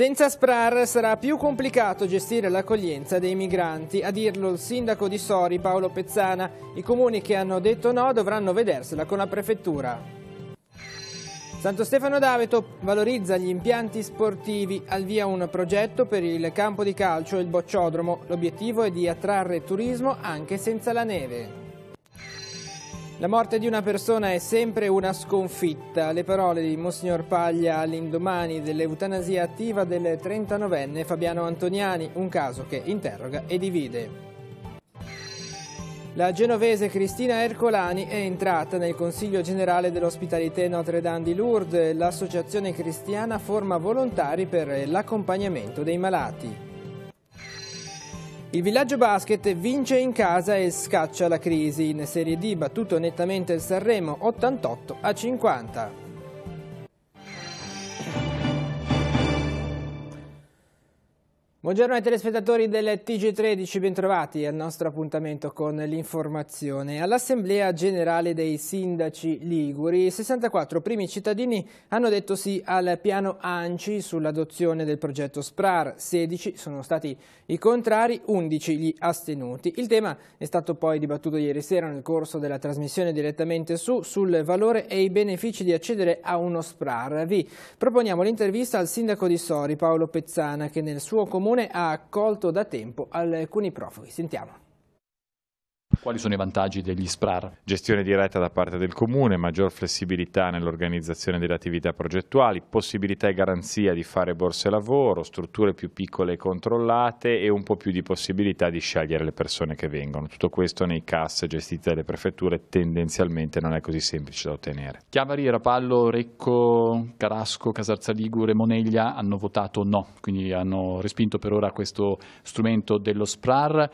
Senza SPRAR sarà più complicato gestire l'accoglienza dei migranti, a dirlo il sindaco di Sori Paolo Pezzana. I comuni che hanno detto no dovranno vedersela con la prefettura. Santo Stefano d'Aveto valorizza gli impianti sportivi, al via un progetto per il campo di calcio e il bocciodromo. L'obiettivo è di attrarre turismo anche senza la neve. La morte di una persona è sempre una sconfitta. Le parole di Monsignor Paglia all'indomani dell'eutanasia attiva del 39enne Fabiano Antoniani, un caso che interroga e divide. La genovese Cristina Ercolani è entrata nel Consiglio Generale dell'Ospitalité Notre Dame di Lourdes. L'associazione cristiana forma volontari per l'accompagnamento dei malati. Il villaggio basket vince in casa e scaccia la crisi. In Serie D battuto nettamente il Sanremo 88 a 50. Buongiorno ai telespettatori del TG13, bentrovati al nostro appuntamento con l'informazione. All'Assemblea Generale dei Sindaci Liguri, 64 primi cittadini hanno detto sì al piano ANCI sull'adozione del progetto SPRAR, 16 sono stati i contrari, 11 gli astenuti. Il tema è stato poi dibattuto ieri sera nel corso della trasmissione direttamente su sul valore e i benefici di accedere a uno SPRAR. Vi proponiamo l'intervista al sindaco di Sori, Paolo Pezzana, che nel suo comune comune ha accolto da tempo alcuni profughi. Sentiamo. Quali sono i vantaggi degli SPRAR? Gestione diretta da parte del Comune, maggior flessibilità nell'organizzazione delle attività progettuali, possibilità e garanzia di fare borse lavoro, strutture più piccole e controllate e un po' più di possibilità di scegliere le persone che vengono. Tutto questo nei CAS gestiti dalle prefetture tendenzialmente non è così semplice da ottenere. Chiavari, Rapallo, Recco, Carasco, Casarza Ligure, Moneglia hanno votato no, quindi hanno respinto per ora questo strumento dello SPRAR.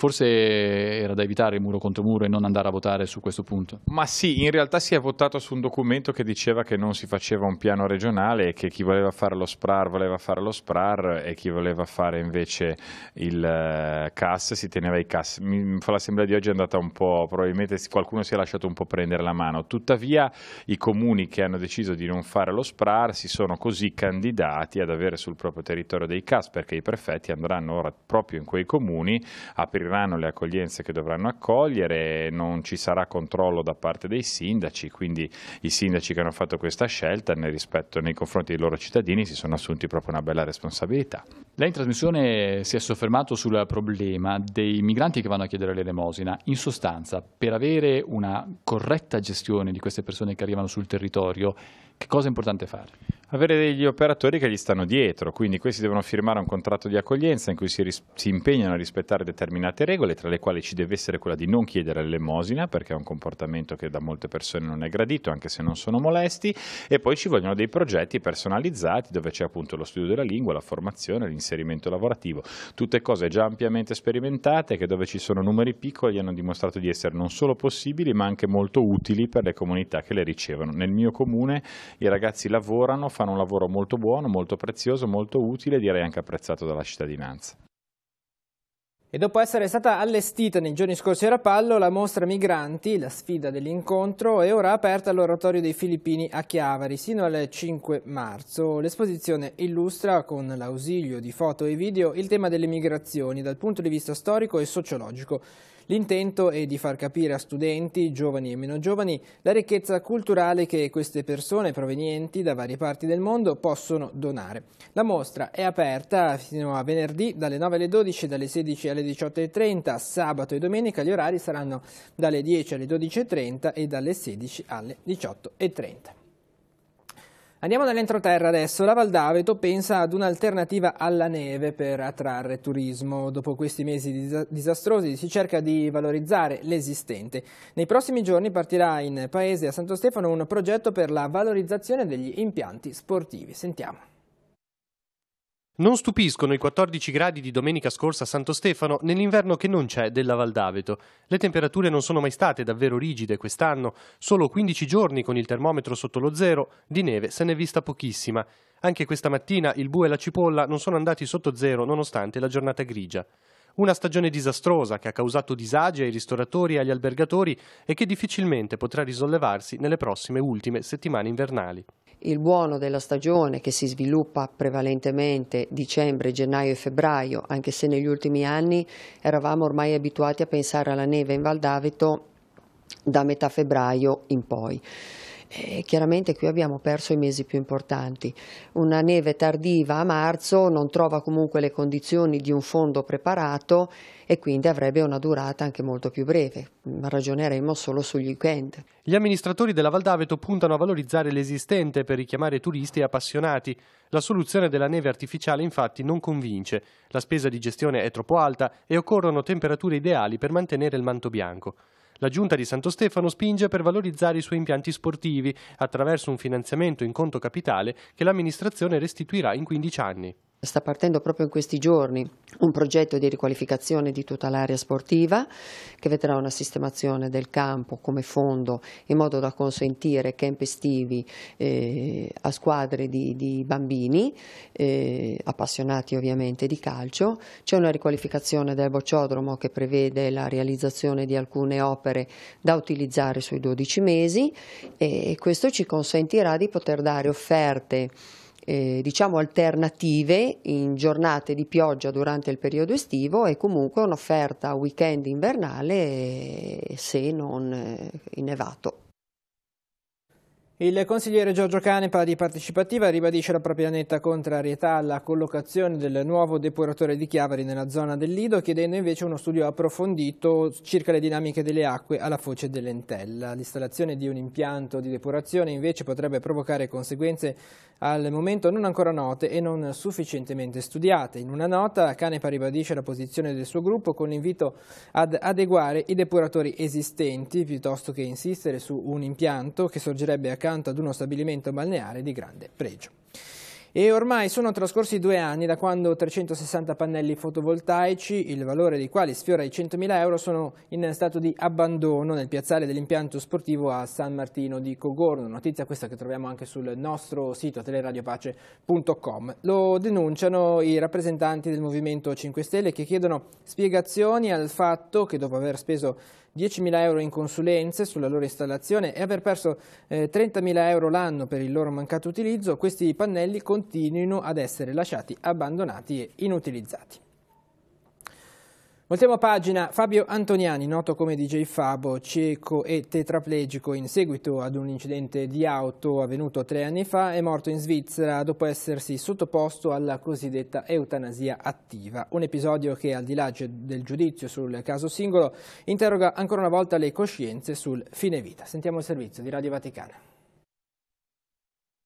Forse era da evitare il muro contro muro e non andare a votare su questo punto. Ma sì, in realtà si è votato su un documento che diceva che non si faceva un piano regionale e che chi voleva fare lo SPRAR voleva fare lo SPRAR e chi voleva fare invece il eh, CAS si teneva i CAS. L'assemblea di oggi è andata un po', probabilmente qualcuno si è lasciato un po' prendere la mano. Tuttavia i comuni che hanno deciso di non fare lo SPRAR si sono così candidati ad avere sul proprio territorio dei CAS perché i prefetti andranno ora proprio in quei comuni a aprire arriveranno le accoglienze che dovranno accogliere, non ci sarà controllo da parte dei sindaci, quindi i sindaci che hanno fatto questa scelta nel rispetto nei confronti dei loro cittadini si sono assunti proprio una bella responsabilità. Lei in trasmissione si è soffermato sul problema dei migranti che vanno a chiedere l'elemosina. In sostanza, per avere una corretta gestione di queste persone che arrivano sul territorio, che cosa è importante fare? avere degli operatori che gli stanno dietro, quindi questi devono firmare un contratto di accoglienza in cui si, ris- si impegnano a rispettare determinate regole, tra le quali ci deve essere quella di non chiedere l'elemosina, perché è un comportamento che da molte persone non è gradito, anche se non sono molesti, e poi ci vogliono dei progetti personalizzati dove c'è appunto lo studio della lingua, la formazione, l'inserimento lavorativo, tutte cose già ampiamente sperimentate che dove ci sono numeri piccoli hanno dimostrato di essere non solo possibili ma anche molto utili per le comunità che le ricevono. Nel mio comune i ragazzi lavorano, fanno un lavoro molto buono, molto prezioso, molto utile e direi anche apprezzato dalla cittadinanza. E dopo essere stata allestita nei giorni scorsi a Rapallo, la mostra Migranti, la sfida dell'incontro, è ora aperta all'oratorio dei Filippini a Chiavari sino al 5 marzo. L'esposizione illustra, con l'ausilio di foto e video, il tema delle migrazioni dal punto di vista storico e sociologico. L'intento è di far capire a studenti, giovani e meno giovani, la ricchezza culturale che queste persone provenienti da varie parti del mondo possono donare. La mostra è aperta fino a venerdì dalle 9 alle 12, dalle 16 alle 18.30, sabato e domenica gli orari saranno dalle 10 alle 12.30 e dalle 16 alle 18.30. Andiamo nell'entroterra adesso. La Val d'Aveto pensa ad un'alternativa alla neve per attrarre turismo. Dopo questi mesi disastrosi si cerca di valorizzare l'esistente. Nei prossimi giorni partirà in paese a Santo Stefano un progetto per la valorizzazione degli impianti sportivi. Sentiamo. Non stupiscono i 14 gradi di domenica scorsa a Santo Stefano nell'inverno che non c'è della Valdaveto. Le temperature non sono mai state davvero rigide quest'anno, solo 15 giorni con il termometro sotto lo zero, di neve se n'è vista pochissima. Anche questa mattina il bue e la cipolla non sono andati sotto zero nonostante la giornata grigia. Una stagione disastrosa che ha causato disagi ai ristoratori e agli albergatori e che difficilmente potrà risollevarsi nelle prossime ultime settimane invernali. Il buono della stagione che si sviluppa prevalentemente dicembre, gennaio e febbraio, anche se negli ultimi anni eravamo ormai abituati a pensare alla neve in Val d'Aveto da metà febbraio in poi. E eh, chiaramente qui abbiamo perso i mesi più importanti. Una neve tardiva a marzo non trova comunque le condizioni di un fondo preparato e quindi avrebbe una durata anche molto più breve. Ragioneremo solo sugli weekend. Gli amministratori della Valdaveto puntano a valorizzare l'esistente per richiamare turisti e appassionati. La soluzione della neve artificiale infatti non convince. La spesa di gestione è troppo alta e occorrono temperature ideali per mantenere il manto bianco. La Giunta di Santo Stefano spinge per valorizzare i suoi impianti sportivi attraverso un finanziamento in conto capitale che l'amministrazione restituirà in 15 anni. Sta partendo proprio in questi giorni un progetto di riqualificazione di tutta l'area sportiva che vedrà una sistemazione del campo come fondo in modo da consentire camp estivi eh, a squadre di, di bambini, eh, appassionati ovviamente di calcio. C'è una riqualificazione del bocciodromo che prevede la realizzazione di alcune opere da utilizzare sui 12 mesi e questo ci consentirà di poter dare offerte eh, diciamo alternative in giornate di pioggia durante il periodo estivo e comunque un'offerta weekend invernale eh, se non eh, innevato. Il consigliere Giorgio Canepa di Partecipativa ribadisce la propria netta contrarietà alla collocazione del nuovo depuratore di Chiavari nella zona del Lido, chiedendo invece uno studio approfondito circa le dinamiche delle acque alla foce dell'Entella. L'installazione di un impianto di depurazione invece potrebbe provocare conseguenze al momento non ancora note e non sufficientemente studiate. In una nota Canepa ribadisce la posizione del suo gruppo con l'invito ad adeguare i depuratori esistenti piuttosto che insistere su un impianto che sorgerebbe accanto ad uno stabilimento balneare di grande pregio. E ormai sono trascorsi due anni da quando 360 pannelli fotovoltaici, il valore dei quali sfiora i 100.000 euro, sono in stato di abbandono nel piazzale dell'impianto sportivo a San Martino di Cogorno. Notizia questa che troviamo anche sul nostro sito teleradiopace.com. Lo denunciano i rappresentanti del Movimento 5 Stelle che chiedono spiegazioni al fatto che dopo aver speso 10.000 euro in consulenze sulla loro installazione e aver perso eh, 30.000 euro l'anno per il loro mancato utilizzo, questi pannelli continuino ad essere lasciati abbandonati e inutilizzati. Voltiamo pagina. Fabio Antoniani, noto come DJ Fabo, cieco e tetraplegico in seguito ad un incidente di auto avvenuto tre anni fa, è morto in Svizzera dopo essersi sottoposto alla cosiddetta eutanasia attiva. Un episodio che, al di là del giudizio sul caso singolo, interroga ancora una volta le coscienze sul fine vita. Sentiamo il servizio di Radio Vaticana.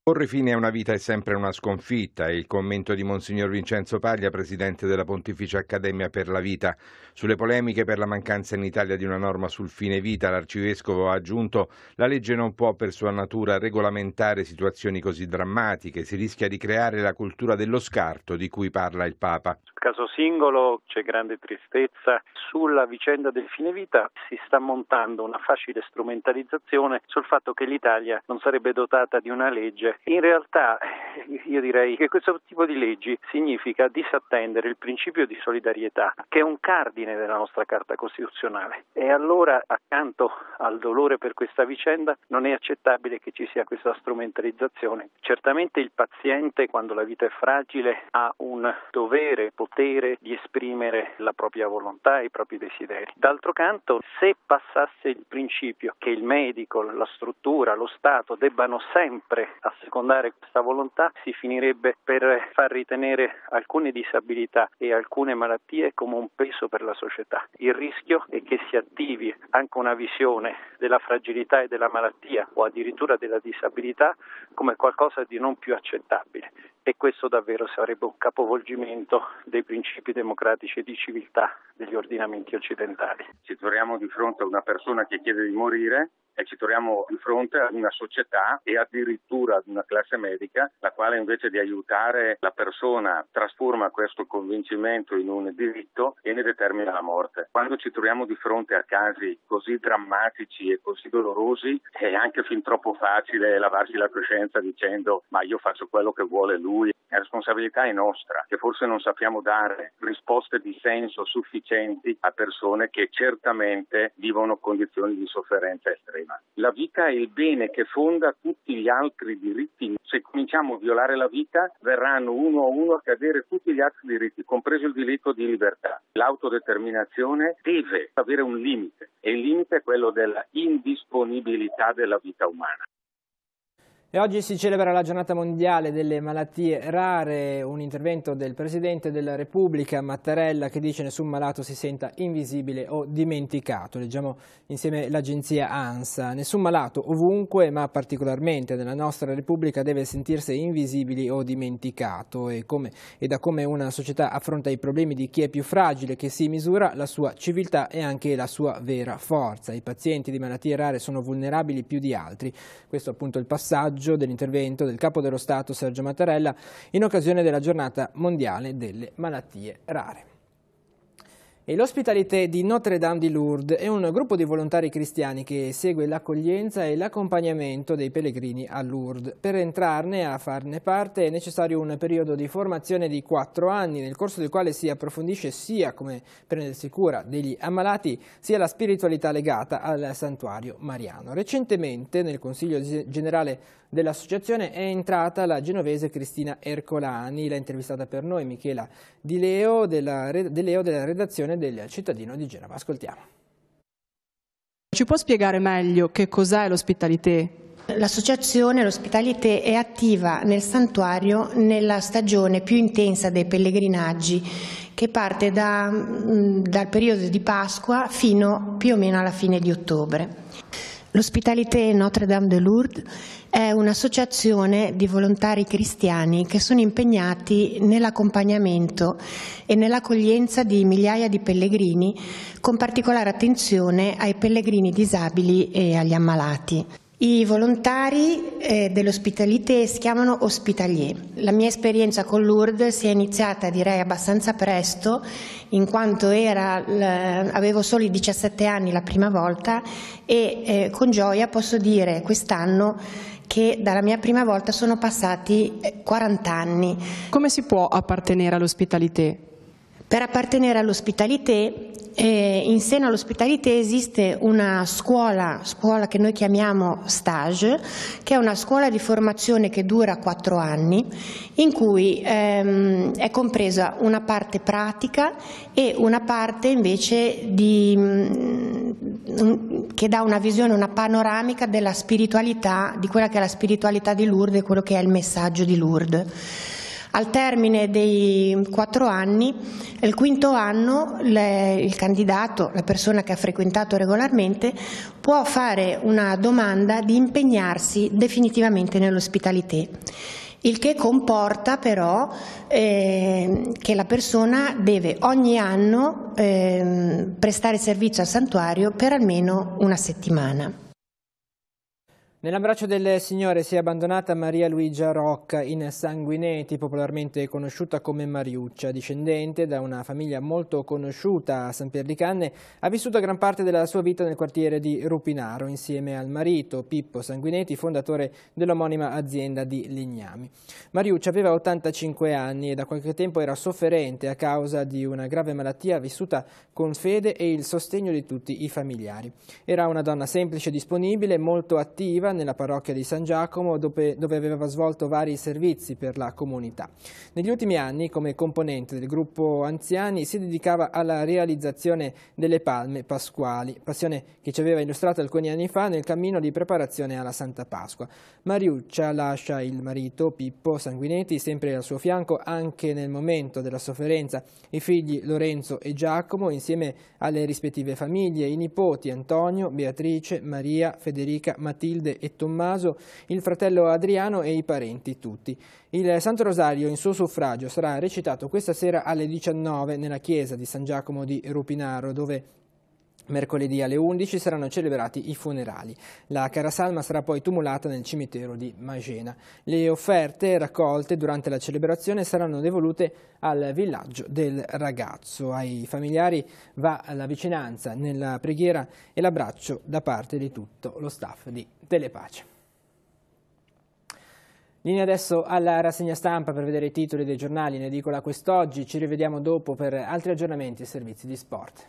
Porre fine a una vita è sempre una sconfitta, è il commento di Monsignor Vincenzo Paglia, presidente della Pontificia Accademia per la Vita. Sulle polemiche per la mancanza in Italia di una norma sul fine vita, l'arcivescovo ha aggiunto la legge non può per sua natura regolamentare situazioni così drammatiche, si rischia di creare la cultura dello scarto di cui parla il Papa. Sul caso singolo c'è grande tristezza, sulla vicenda del fine vita si sta montando una facile strumentalizzazione sul fatto che l'Italia non sarebbe dotata di una legge in realtà io direi che questo tipo di leggi significa disattendere il principio di solidarietà, che è un cardine della nostra Carta Costituzionale. E allora, accanto al dolore per questa vicenda, non è accettabile che ci sia questa strumentalizzazione. Certamente il paziente, quando la vita è fragile, ha un dovere, potere di esprimere la propria volontà e i propri desideri. D'altro canto, se passasse il principio che il medico, la struttura, lo Stato debbano sempre assolutamente assecondare questa volontà si finirebbe per far ritenere alcune disabilità e alcune malattie come un peso per la società. Il rischio è che si attivi anche una visione della fragilità e della malattia o addirittura della disabilità come qualcosa di non più accettabile e questo davvero sarebbe un capovolgimento dei principi democratici e di civiltà degli ordinamenti occidentali. Ci troviamo di fronte a una persona che chiede di morire e ci troviamo di fronte ad una società e addirittura ad una classe medica la quale invece di aiutare la persona trasforma questo convincimento in un diritto e ne determina la morte. Quando ci troviamo di fronte a casi così drammatici e così dolorosi è anche fin troppo facile lavarsi la coscienza dicendo ma io faccio quello che vuole lui. La responsabilità è nostra, che forse non sappiamo dare risposte di senso sufficienti a persone che certamente vivono condizioni di sofferenza estrema problema. La vita è il bene che fonda tutti gli altri diritti. Se cominciamo a violare la vita, verranno uno a uno a cadere tutti gli altri diritti, compreso il diritto di libertà. L'autodeterminazione deve avere un limite e il limite è quello della indisponibilità della vita umana. E oggi si celebra la giornata mondiale delle malattie rare, un intervento del Presidente della Repubblica Mattarella che dice nessun malato si senta invisibile o dimenticato. Leggiamo insieme l'agenzia ANSA. Nessun malato ovunque, ma particolarmente nella nostra Repubblica, deve sentirsi invisibile o dimenticato. E, come, e da come una società affronta i problemi di chi è più fragile che si misura la sua civiltà e anche la sua vera forza. I pazienti di malattie rare sono vulnerabili più di altri. Questo è appunto il passaggio omaggio dell'intervento del Capo dello Stato Sergio Mattarella in occasione della giornata mondiale delle malattie rare. E l'ospitalité di Notre-Dame di Lourdes è un gruppo di volontari cristiani che segue l'accoglienza e l'accompagnamento dei pellegrini a Lourdes. Per entrarne a farne parte è necessario un periodo di formazione di quattro anni, nel corso del quale si approfondisce sia come prendersi cura degli ammalati, sia la spiritualità legata al santuario mariano. Recentemente nel Consiglio Generale dell'associazione è entrata la genovese Cristina Ercolani, l'ha intervistata per noi Michela Di Leo della, Di Leo della redazione dichiarazione del cittadino di Genova. Ascoltiamo. Ci può spiegare meglio che cos'è l'ospitalité? L'associazione L'Ospitalité è attiva nel santuario nella stagione più intensa dei pellegrinaggi che parte da, dal periodo di Pasqua fino più o meno alla fine di ottobre. L'Ospitalité Notre-Dame de Lourdes è un'associazione di volontari cristiani che sono impegnati nell'accompagnamento e nell'accoglienza di migliaia di pellegrini, con particolare attenzione ai pellegrini disabili e agli ammalati. I volontari eh, dell'ospitalité si chiamano ospitalier. La mia esperienza con Lourdes si è iniziata direi abbastanza presto, in quanto era, avevo solo i 17 anni la prima volta e eh, con gioia posso dire quest'anno che dalla mia prima volta sono passati 40 eh, anni. Come si può appartenere all'ospitalité? Per appartenere all'ospitalité, eh, in seno all'ospitalité esiste una scuola, scuola che noi chiamiamo stage, che è una scuola di formazione che dura quattro anni, in cui ehm, è compresa una parte pratica e una parte invece di, mm, che dà una visione, una panoramica della spiritualità, di quella che è la spiritualità di Lourdes e quello che è il messaggio di Lourdes. Al termine dei quattro anni, il quinto anno, le, il candidato, la persona che ha frequentato regolarmente, può fare una domanda di impegnarsi definitivamente nell'ospitalité il che comporta però eh, che la persona deve ogni anno eh, prestare servizio al santuario per almeno una settimana. Nell'abbraccio del Signore si è abbandonata Maria Luigia Rocca in Sanguineti, popolarmente conosciuta come Mariuccia, discendente da una famiglia molto conosciuta a San Pier di Canne, ha vissuto gran parte della sua vita nel quartiere di Rupinaro insieme al marito Pippo Sanguineti, fondatore dell'omonima azienda di Legnami. Mariuccia aveva 85 anni e da qualche tempo era sofferente a causa di una grave malattia vissuta con fede e il sostegno di tutti i familiari. Era una donna semplice e disponibile, molto attiva nella parrocchia di San Giacomo dove, dove aveva svolto vari servizi per la comunità. Negli ultimi anni come componente del gruppo anziani si dedicava alla realizzazione delle palme pasquali, passione che ci aveva illustrato alcuni anni fa nel cammino di preparazione alla Santa Pasqua. Mariuccia lascia il marito Pippo Sanguinetti sempre al suo fianco anche nel momento della sofferenza, i figli Lorenzo e Giacomo insieme alle rispettive famiglie, i nipoti Antonio, Beatrice, Maria, Federica, Matilde e Tommaso, il fratello Adriano e i parenti tutti. Il Santo Rosario in suo suffragio sarà recitato questa sera alle 19 nella chiesa di San Giacomo di Rupinaro, dove Mercoledì alle 11 saranno celebrati i funerali. La cara salma sarà poi tumulata nel cimitero di Magena. Le offerte raccolte durante la celebrazione saranno devolute al villaggio del ragazzo. Ai familiari va la vicinanza nella preghiera e l'abbraccio da parte di tutto lo staff di Telepace. Linea adesso alla rassegna stampa per vedere i titoli dei giornali in edicola quest'oggi. Ci rivediamo dopo per altri aggiornamenti e servizi di sport.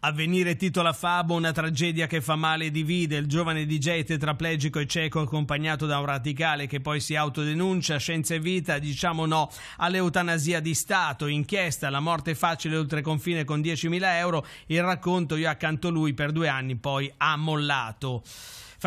Avvenire titola Fabo, una tragedia che fa male e divide. Il giovane DJ tetraplegico e cieco accompagnato da un radicale che poi si autodenuncia, scienza e vita, diciamo no all'eutanasia di Stato, inchiesta, la morte facile oltre confine con 10.000 euro, il racconto io accanto a lui per due anni poi ha mollato.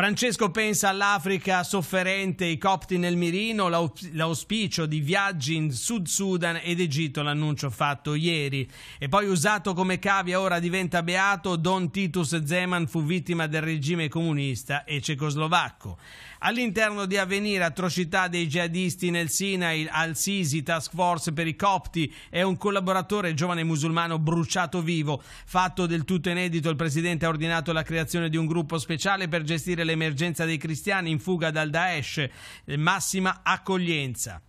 Francesco pensa all'Africa sofferente, i copti nel mirino, l'auspicio di viaggi in Sud Sudan ed Egitto, l'annuncio fatto ieri. E poi usato come cavia ora diventa beato, Don Titus Zeman fu vittima del regime comunista e cecoslovacco. All'interno di Avvenire, atrocità dei jihadisti nel Sinai, Al-Sisi, task force per i copti, è un collaboratore giovane musulmano bruciato vivo. Fatto del tutto inedito, il presidente ha ordinato la creazione di un gruppo speciale per gestire l'emergenza dei cristiani in fuga dal Daesh, eh, massima accoglienza.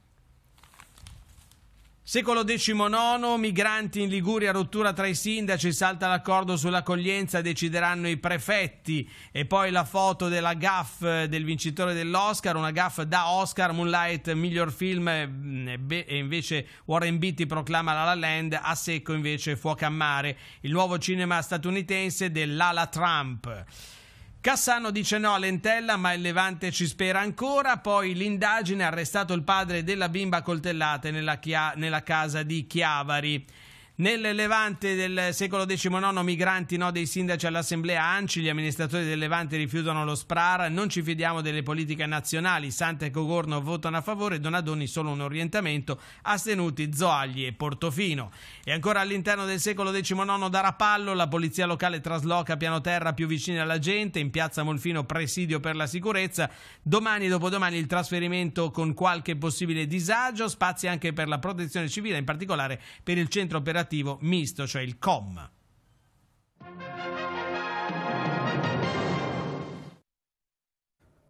Secolo XIX, migranti in Liguria, rottura tra i sindaci, salta l'accordo sull'accoglienza, decideranno i prefetti. E poi la foto della GAF del vincitore dell'Oscar, una GAF da Oscar, Moonlight, miglior film, eh, e invece Warren Beatty proclama La La Land, a secco invece Fuoco a mare, il nuovo cinema statunitense dell'ala Trump. Cassano dice no a Lentella, ma il Levante ci spera ancora. Poi l'indagine ha arrestato il padre della bimba coltellata nella, chia- nella casa di Chiavari. Nel Levante del secolo XIX, migranti no dei sindaci all'assemblea ANCI, gli amministratori del Levante rifiutano lo SPRAR, non ci fidiamo delle politiche nazionali, Santa e Cogorno votano a favore, Donadoni solo un orientamento, astenuti Zoagli e Portofino. E ancora all'interno del secolo XIX da Rapallo, la polizia locale trasloca piano terra più vicini alla gente, in piazza Molfino presidio per la sicurezza, domani e dopodomani il trasferimento con qualche possibile disagio, spazi anche per la protezione civile, in particolare per il centro operativo governativo misto, cioè il COM.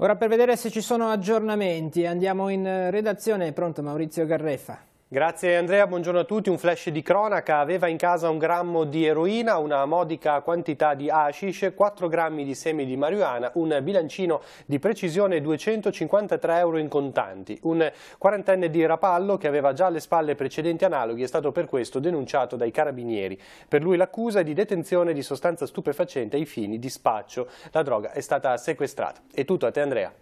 Ora per vedere se ci sono aggiornamenti andiamo in eh, redazione, pronto Maurizio Garreffa. Grazie Andrea, buongiorno a tutti. Un flash di cronaca. Aveva in casa un grammo di eroina, una modica quantità di hashish, 4 grammi di semi di marijuana, un bilancino di precisione 253 euro in contanti. Un quarantenne di Rapallo che aveva già alle spalle precedenti analoghi è stato per questo denunciato dai carabinieri. Per lui l'accusa è di detenzione di sostanza stupefacente ai fini di spaccio. La droga è stata sequestrata. È tutto a te Andrea.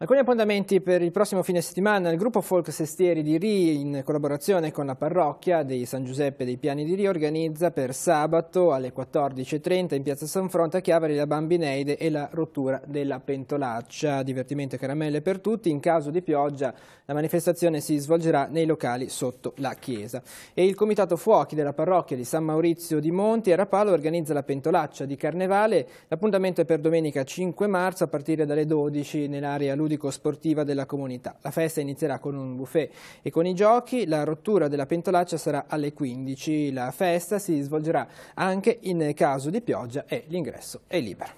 Alcuni appuntamenti per il prossimo fine settimana. Il gruppo Folk Sestieri di Ri, in collaborazione con la parrocchia di San Giuseppe dei Piani di Ri, organizza per sabato alle 14.30 in piazza San Fronte a Chiavari la Bambineide e la rottura della pentolaccia. Divertimento e caramelle per tutti. In caso di pioggia la manifestazione si svolgerà nei locali sotto la chiesa. E il Comitato Fuochi della parrocchia di San Maurizio di Monti e Rapalo organizza la pentolaccia di Carnevale. L'appuntamento è per domenica 5 marzo a partire dalle 12 nell'area Luce ludico-sportiva della comunità. La festa inizierà con un buffet e con i giochi, la rottura della pentolaccia sarà alle 15, la festa si svolgerà anche in caso di pioggia e l'ingresso è libero.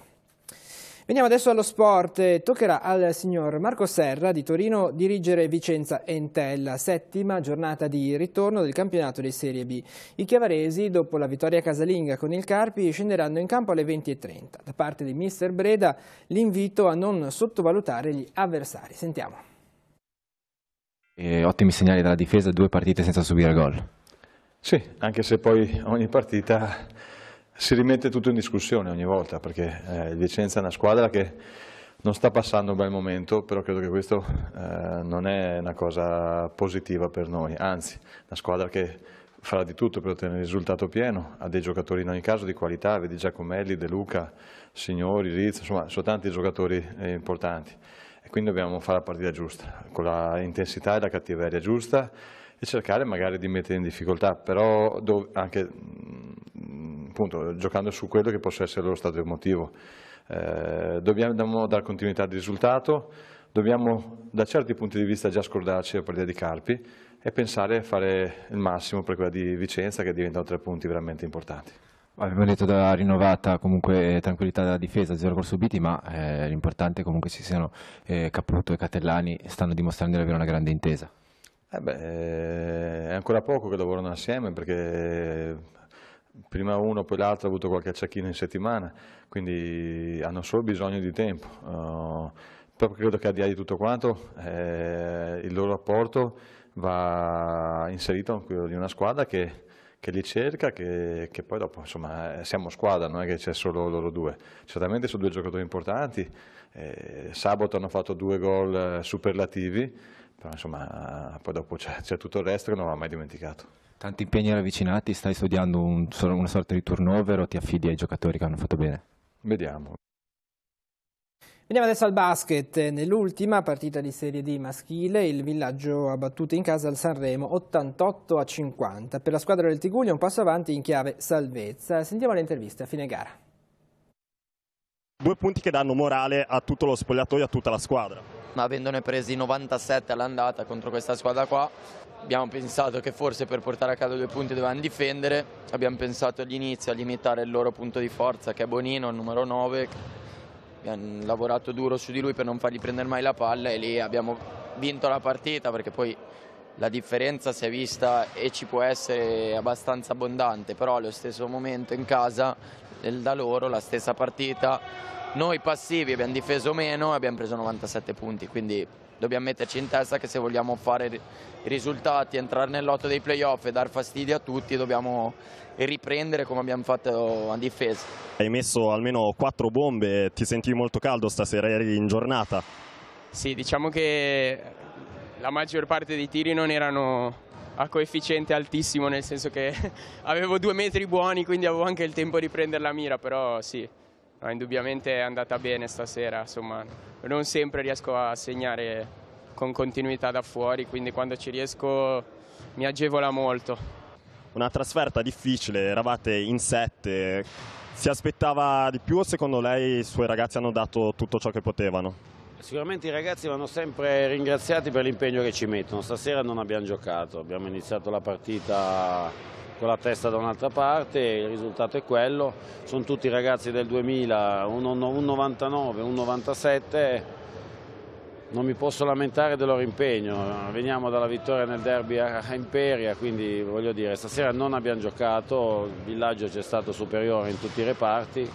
Veniamo adesso allo sport. Toccherà al signor Marco Serra di Torino dirigere Vicenza Entella, settima giornata di ritorno del campionato di Serie B. I chiavaresi, dopo la vittoria casalinga con il Carpi, scenderanno in campo alle 20.30. Da parte di mister Breda l'invito a non sottovalutare gli avversari. Sentiamo. E ottimi segnali dalla difesa, due partite senza subire gol. Sì, anche se poi ogni partita si rimette tutto in discussione ogni volta, perché eh, Vicenza è una squadra che non sta passando un bel momento, però credo che questo eh, non è una cosa positiva per noi, anzi, una squadra che farà di tutto per ottenere il risultato pieno, ha dei giocatori in ogni caso di qualità, vedi Giacomelli, De Luca, Signori, Rizzo, insomma sono tanti giocatori eh, importanti e quindi dobbiamo fare la partita giusta, con l'intensità e la cattiveria giusta e cercare magari di mettere in difficoltà, però dove, anche mm, appunto, giocando su quello che possa essere lo stato emotivo. Eh, dobbiamo dare continuità di risultato, dobbiamo da certi punti di vista già scordarci la partita di Carpi e pensare a fare il massimo per quella di Vicenza che diventano tre punti veramente importanti. Abbiamo detto della rinnovata comunque tranquillità della difesa, zero gol subiti, ma eh, l'importante comunque ci siano eh, Caputo e Catellani stanno dimostrando di avere una grande intesa. Eh beh, eh, è ancora poco che lavorano assieme perché eh, prima uno poi l'altro ha avuto qualche acciacchino in settimana, quindi hanno solo bisogno di tempo. Uh, eh, però credo che a di là di tutto quanto eh, il loro apporto va inserito in quello di una squadra che, che li cerca, che, che, poi dopo insomma siamo squadra, non è che c'è solo loro due. Certamente sono due giocatori importanti, eh, sabato hanno fatto due gol superlativi, però insomma poi dopo c'è, tutto il resto che non va mai dimenticato. Tanti impegni ravvicinati, stai studiando un, una sorta di turnover o ti affidi ai giocatori che hanno fatto bene? Vediamo. Veniamo adesso al basket. Nell'ultima partita di Serie D maschile, il Villaggio ha battuto in casa al Sanremo 88 a 50. Per la squadra del Tiguglio un passo avanti in chiave salvezza. Sentiamo le interviste a fine gara. Due punti che danno morale a tutto lo spogliatoio e a tutta la squadra ma avendone presi 97 all'andata contro questa squadra qua abbiamo pensato che forse per portare a casa due punti dovevano difendere, abbiamo pensato all'inizio a limitare il loro punto di forza che è Bonino, il numero 9, abbiamo lavorato duro su di lui per non fargli prendere mai la palla e lì abbiamo vinto la partita perché poi la differenza si è vista e ci può essere abbastanza abbondante, però allo stesso momento in casa da loro la stessa partita noi passivi abbiamo difeso meno e abbiamo preso 97 punti, quindi dobbiamo metterci in testa che se vogliamo fare i risultati, entrare nell'otto dei playoff e dar fastidio a tutti dobbiamo riprendere come abbiamo fatto a difesa. Hai messo almeno quattro bombe, ti sentivi molto caldo stasera, eri in giornata? Sì, diciamo che la maggior parte dei tiri non erano a coefficiente altissimo, nel senso che avevo due metri buoni, quindi avevo anche il tempo di prendere la mira, però sì, No, ah, indubbiamente è andata bene stasera, insomma, non sempre riesco a segnare con continuità da fuori, quindi quando ci riesco mi agevola molto. Una trasferta difficile, eravate in sette, si aspettava di più o secondo lei i suoi ragazzi hanno dato tutto ciò che potevano? Sicuramente i ragazzi vanno sempre ringraziati per l'impegno che ci mettono, stasera non abbiamo giocato, abbiamo iniziato la partita con la testa da un'altra parte, il risultato è quello, sono tutti ragazzi del 2000, un, 99, un 97 non mi posso lamentare del loro impegno, veniamo dalla vittoria nel derby a Imperia, quindi voglio dire, stasera non abbiamo giocato, il villaggio ci è stato superiore in tutti i reparti,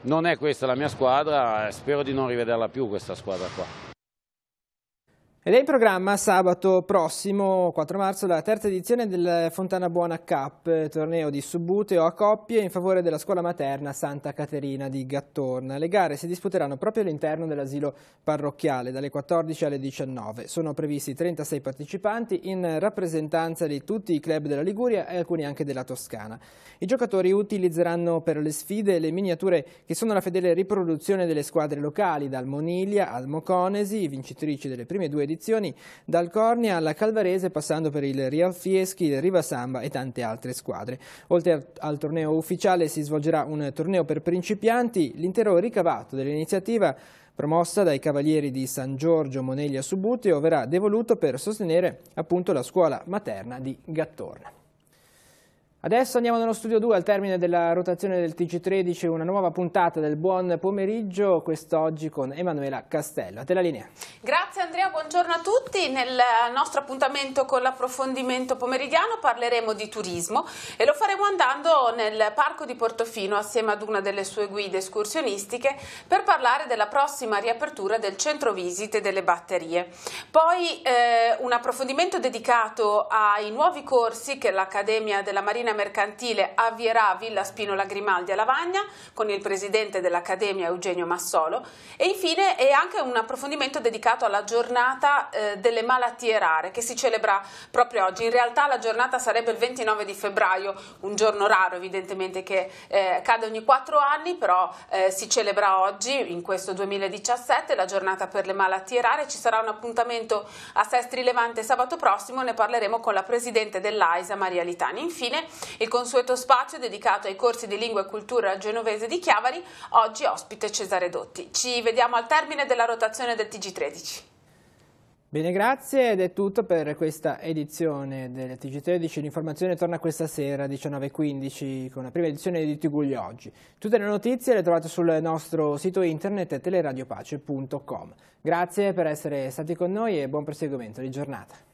non è questa la mia squadra, eh, spero di non rivederla più questa squadra qua. Ed è in programma sabato prossimo, 4 marzo, la terza edizione del Fontana Buona Cup, torneo di subbuteo a coppie in favore della scuola materna Santa Caterina di Gattorna. Le gare si disputeranno proprio all'interno dell'asilo parrocchiale, dalle 14 alle 19. Sono previsti 36 partecipanti in rappresentanza di tutti i club della Liguria e alcuni anche della Toscana. I giocatori utilizzeranno per le sfide le miniature che sono la fedele riproduzione delle squadre locali, dal Moniglia al Moconesi, vincitrici delle prime due edizioni spedizioni dal Cornea alla Calvarese passando per il Rialfieschi, il Rivasamba e tante altre squadre. Oltre al torneo ufficiale si svolgerà un torneo per principianti, l'intero ricavato dell'iniziativa promossa dai Cavalieri di San Giorgio Moneglia Subutio verrà devoluto per sostenere appunto la scuola materna di Gattorna. Adesso andiamo nello studio 2 al termine della rotazione del TG13, una nuova puntata del Buon Pomeriggio, quest'oggi con Emanuela Castello. A te la linea. Grazie Andrea, buongiorno a tutti. Nel nostro appuntamento con l'approfondimento pomeridiano parleremo di turismo e lo faremo andando nel parco di Portofino assieme ad una delle sue guide escursionistiche per parlare della prossima riapertura del centro visite delle batterie. Poi eh, un approfondimento dedicato ai nuovi corsi che l'Accademia della Marina mercantile avvierà Villa Spinola Grimaldi a Lavagna con il presidente dell'Accademia Eugenio Massolo e infine è anche un approfondimento dedicato alla giornata eh, delle malattie rare che si celebra proprio oggi. In realtà la giornata sarebbe il 29 di febbraio, un giorno raro evidentemente che eh, cade ogni quattro anni, però eh, si celebra oggi in questo 2017 la giornata per le malattie rare. Ci sarà un appuntamento a Sestri Levante sabato prossimo, ne parleremo con la presidente dell'AISA Maria Litani. Infine il consueto spazio dedicato ai corsi di lingua e cultura genovese di Chiavari, oggi ospite Cesare Dotti. Ci vediamo al termine della rotazione del TG13. Bene, grazie ed è tutto per questa edizione del TG13. L'informazione torna questa sera 19.15 con la prima edizione di Tiguglio Oggi. Tutte le notizie le trovate sul nostro sito internet teleradiopace.com. Grazie per essere stati con noi e buon proseguimento di giornata.